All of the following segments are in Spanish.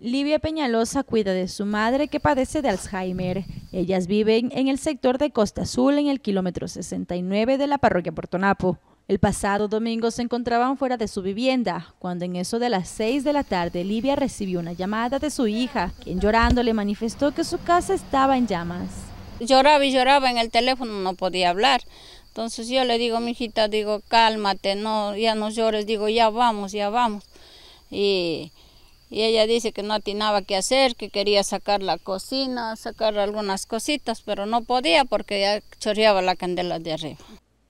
Livia Peñalosa cuida de su madre que padece de Alzheimer. Ellas viven en el sector de Costa Azul, en el kilómetro 69 de la parroquia Portonapo. El pasado domingo se encontraban fuera de su vivienda, cuando en eso de las 6 de la tarde Livia recibió una llamada de su hija, quien llorando le manifestó que su casa estaba en llamas. Lloraba y lloraba en el teléfono, no podía hablar. Entonces yo le digo, mi hijita, digo, cálmate, no, ya no llores, digo, ya vamos, ya vamos. Y y ella dice que no atinaba qué hacer, que quería sacar la cocina, sacar algunas cositas, pero no podía porque ya chorreaba la candela de arriba.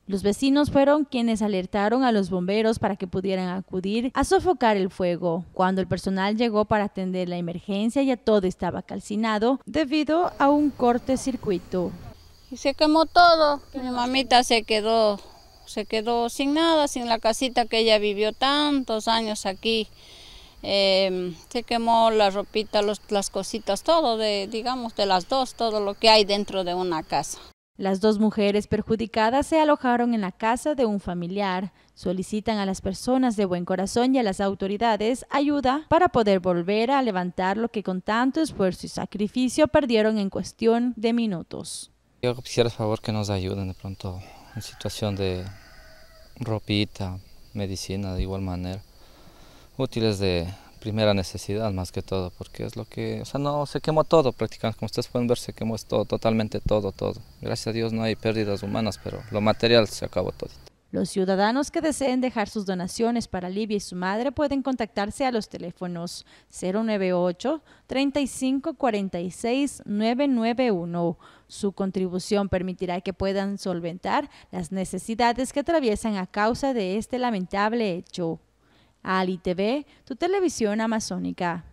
Los vecinos fueron quienes alertaron a los bomberos para que pudieran acudir a sofocar el fuego. Cuando el personal llegó para atender la emergencia ya todo estaba calcinado debido a un corte circuito. Y se quemó todo. Mi mamita se quedó, se quedó sin nada, sin la casita que ella vivió tantos años aquí. Em, se quemó la ropita, los, las cositas, todo de, digamos, de las dos, todo lo que hay dentro de una casa. Las dos mujeres perjudicadas se alojaron en la casa de un familiar. Solicitan a las personas de buen corazón y a las autoridades ayuda para poder volver a levantar lo que con tanto esfuerzo y sacrificio perdieron en cuestión de minutos. Yo quisiera, por favor, que nos ayuden de pronto en situación de ropita, medicina de igual manera útiles de primera necesidad más que todo, porque es lo que, o sea, no, se quemó todo prácticamente, como ustedes pueden ver, se quemó todo, totalmente todo, todo. Gracias a Dios no hay pérdidas humanas, pero lo material se acabó todo. Los ciudadanos que deseen dejar sus donaciones para Libia y su madre pueden contactarse a los teléfonos 098 3546 991. Su contribución permitirá que puedan solventar las necesidades que atraviesan a causa de este lamentable hecho. Ali TV, tu televisión amazónica.